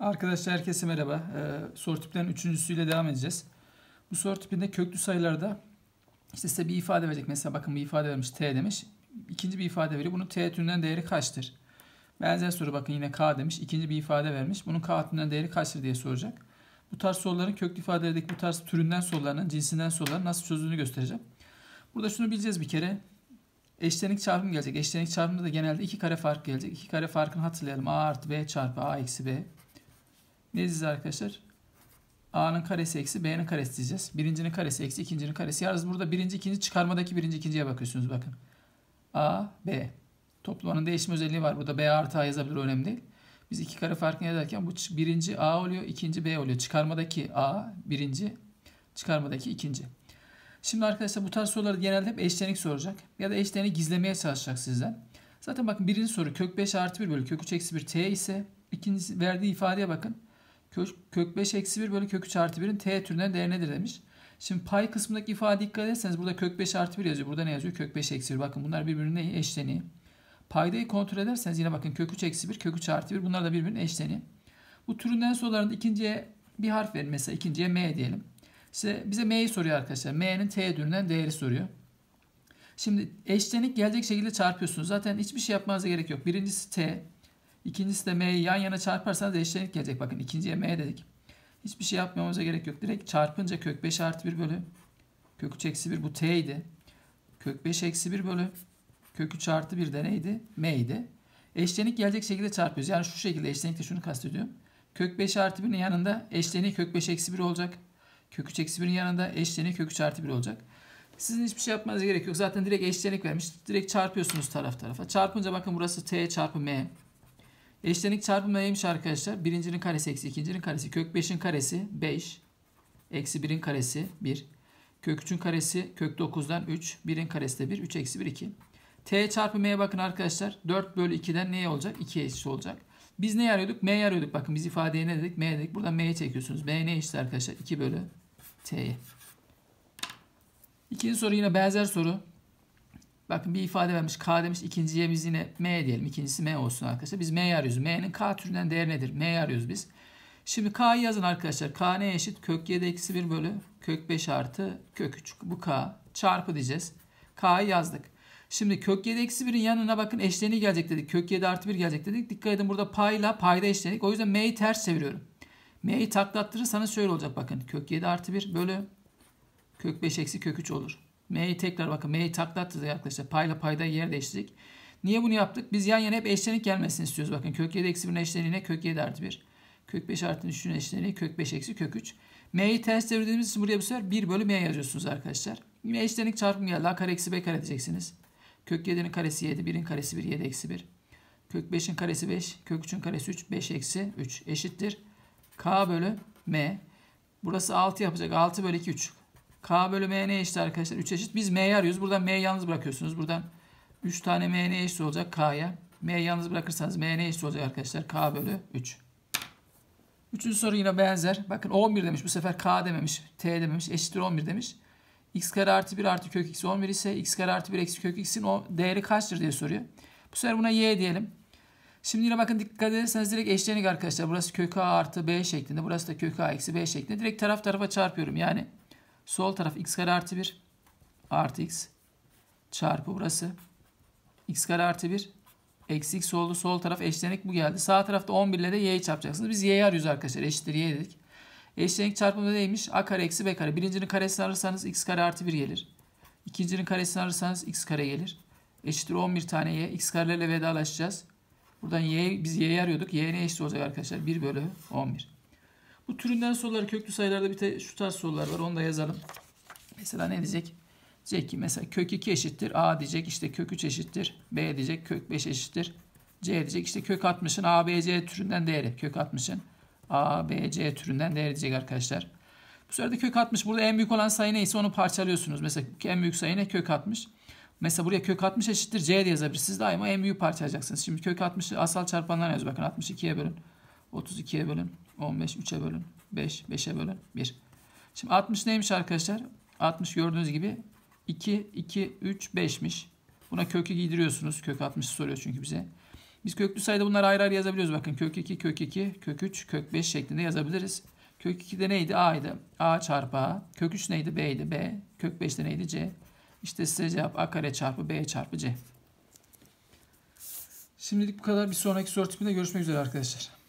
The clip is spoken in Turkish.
Arkadaşlar herkese merhaba. Ee, soru tiplerin üçüncüsüyle devam edeceğiz. Bu soru tipinde köklü sayılarda işte size bir ifade verecek. Mesela bakın bir ifade vermiş t demiş. İkinci bir ifade veriyor. Bunun t türünden değeri kaçtır? Benzer soru bakın yine k demiş. İkinci bir ifade vermiş. Bunun k türünden değeri kaçtır diye soracak. Bu tarz soruların köklü ifadelerdeki bu tarz türünden sorularının, cinsinden soruların nasıl çözüldüğünü göstereceğim. Burada şunu bileceğiz bir kere. Eşlenik çarpım gelecek. Eşlenik çarpımda da genelde iki kare fark gelecek. İki kare farkını hatırlayalım. a artı b çarpı a eksi b ne diyeceğiz arkadaşlar? A'nın karesi eksi B'nin karesi diyeceğiz. Birincinin karesi eksi ikincinin karesi. Yalnız burada birinci ikinci çıkarmadaki birinci ikinciye bakıyorsunuz bakın. A, B. Toplamanın değişme özelliği var. Burada B artı A yazabilir önemli değil. Biz iki kare farkını ederken bu birinci A oluyor, ikinci B oluyor. Çıkarmadaki A birinci, çıkarmadaki ikinci. Şimdi arkadaşlar bu tarz soruları genelde hep eşlenik soracak. Ya da eşleniği gizlemeye çalışacak sizden. Zaten bakın birinci soru kök 5 artı 1 bölü kök 3 eksi 1 t ise ikinci verdiği ifadeye bakın. Kök 5 eksi 1 bölü kök 3 artı 1'in t türünden değer nedir demiş. Şimdi pay kısmındaki ifade dikkat ederseniz burada kök 5 artı 1 yazıyor. Burada ne yazıyor? Kök 5 eksi 1. Bakın bunlar birbirine eşleniği. Paydayı kontrol ederseniz yine bakın kök 3 eksi 1, kök 3 artı 1. Bunlar da birbirinin eşleniği. Bu türünden sorularında ikinciye bir harf verin. Mesela ikinciye m diyelim. Size bize m'yi soruyor arkadaşlar. m'nin t türünden değeri soruyor. Şimdi eşlenik gelecek şekilde çarpıyorsunuz. Zaten hiçbir şey yapmanıza gerek yok. Birincisi t, İkincisi de M'yi yan yana çarparsanız eşlenik gelecek. Bakın ikinciye M dedik. Hiçbir şey yapmamıza gerek yok. Direkt çarpınca kök 5 artı 1 bölü. Kök 3 eksi 1 bu T idi. Kök 5 eksi 1 bölü. Kök 3 artı 1 de neydi? M Eşlenik gelecek şekilde çarpıyoruz. Yani şu şekilde eşlenik de şunu kastediyorum. Kök 5 artı 1'in yanında eşleniği kök 5 eksi 1 olacak. Kök 3 eksi 1'in yanında eşleniği kök 3 artı 1 olacak. Sizin hiçbir şey yapmanıza gerek yok. Zaten direkt eşlenik vermiş. Direkt çarpıyorsunuz taraf tarafa. Çarpınca bakın burası T çarpı M. Eşlenik çarpımı neymiş arkadaşlar? Birincinin karesi eksi ikincinin karesi. Kök 5'in karesi 5. Eksi 1'in karesi 1. Kök 3'ün karesi kök 9'dan 3. 1'in karesi de 1. 3 eksi 1 2. T çarpı M'ye bakın arkadaşlar. 4 bölü 2'den neye olacak? 2'ye eşit olacak. Biz ne arıyorduk? M arıyorduk. Bakın biz ifadeye ne dedik? M dedik. Buradan M'ye çekiyorsunuz. M ne eşit arkadaşlar? 2 bölü T'ye. İkinci soru yine benzer soru. Bakın bir ifade vermiş K demiş. ikinci yemiz yine M diyelim. İkincisi M olsun arkadaşlar. Biz M'yi arıyoruz. M'nin K türünden değer nedir? M'yi arıyoruz biz. Şimdi K'yı yazın arkadaşlar. K ne eşit? Kök 7 eksi 1 bölü kök 5 artı kök 3. Bu K. Çarpı diyeceğiz. K'yı yazdık. Şimdi kök 7 eksi 1'in yanına bakın eşleni gelecek dedik. Kök 7 artı 1 gelecek dedik. Dikkat edin burada payla payda eşlenik. O yüzden M'yi ters çeviriyorum. M'yi taklattırırsanız şöyle olacak bakın. Kök 7 artı 1 bölü kök 5 eksi kök 3 olur. M'yi tekrar bakın M'yi taklattı arkadaşlar. Payla payda yer değiştirdik. Niye bunu yaptık? Biz yan yana hep eşlenik gelmesini istiyoruz. Bakın kök 7 eksi 1'in eşleniğine kök 7 artı 1. Kök 5 artı 3'ün eşleniği kök 5 eksi kök 3. M'yi ters çevirdiğimiz için buraya bu sefer 1 bölü M yazıyorsunuz arkadaşlar. Yine eşlenik çarpım geldi. A kare eksi B kare diyeceksiniz. Kök 7'nin karesi 7. 1'in karesi 1. 7 eksi 1. Kök 5'in karesi 5. Kök 3'ün karesi 3. 5 eksi 3 eşittir. K bölü M. Burası 6 yapacak. 6 bölü 2 3. K bölü M ne eşit arkadaşlar? 3 eşit. Biz M'yi arıyoruz. Buradan M'yi yalnız bırakıyorsunuz. Buradan 3 tane M ne eşit olacak K'ya. M'yi yalnız bırakırsanız M ne eşit olacak arkadaşlar? K bölü 3. Üçüncü soru yine benzer. Bakın 11 demiş. Bu sefer K dememiş. T dememiş. Eşittir 11 demiş. X kare artı 1 artı kök X 11 ise X kare artı 1 eksi kök X'in o değeri kaçtır diye soruyor. Bu sefer buna Y diyelim. Şimdi yine bakın dikkat ederseniz direkt eşlenik arkadaşlar. Burası kök A artı B şeklinde. Burası da kök A eksi B şeklinde. Direkt taraf tarafa çarpıyorum. Yani Sol taraf x kare artı 1 artı x çarpı burası x kare artı 1 eksi x oldu. Sol taraf eşlenik bu geldi. Sağ tarafta 11 ile de y'yi çarpacaksınız. Biz y'yi arıyoruz arkadaşlar. Eşittir y dedik. Eşlenik çarpımı neymiş? a kare eksi b kare. Birincinin karesini alırsanız x kare artı 1 gelir. İkincinin karesini alırsanız x kare gelir. Eşittir 11 tane y. x karelerle vedalaşacağız. Buradan y, biz y'yi arıyorduk. y ne eşit olacak arkadaşlar? 1 bölü 11. Bu türünden sorular köklü sayılarda bir de şu tarz sorular var. Onu da yazalım. Mesela ne diyecek? Diyecek ki mesela kök 2 eşittir. A diyecek işte kök 3 eşittir. B diyecek kök 5 eşittir. C diyecek işte kök 60'ın C türünden değeri. Kök 60'ın C türünden değeri diyecek arkadaşlar. Bu sırada kök 60 burada en büyük olan sayı neyse onu parçalıyorsunuz. Mesela en büyük sayı ne? Kök 60. Mesela buraya kök 60 eşittir C diye yazabilirsiniz. Daima en büyük parçalayacaksınız. Şimdi kök 60'ı asal çarpanlarına yazıyor. Bakın 62'ye bölün. 32'ye bölün. 15 3'e bölün. 5 5'e bölün. 1. Şimdi 60 neymiş arkadaşlar? 60 gördüğünüz gibi 2 2 3 5'miş. Buna kökü giydiriyorsunuz. Kök 60 soruyor çünkü bize. Biz köklü sayıda bunları ayrı ayrı yazabiliyoruz. Bakın kök 2, kök 2, kök 3, kök 5 şeklinde yazabiliriz. Kök 2'de neydi? A'ydı. A çarpı A. Kök 3 neydi? B'ydi. B. Kök 5'te neydi? C. İşte size cevap A kare çarpı B çarpı C. Şimdilik bu kadar. Bir sonraki soru tipinde görüşmek üzere arkadaşlar.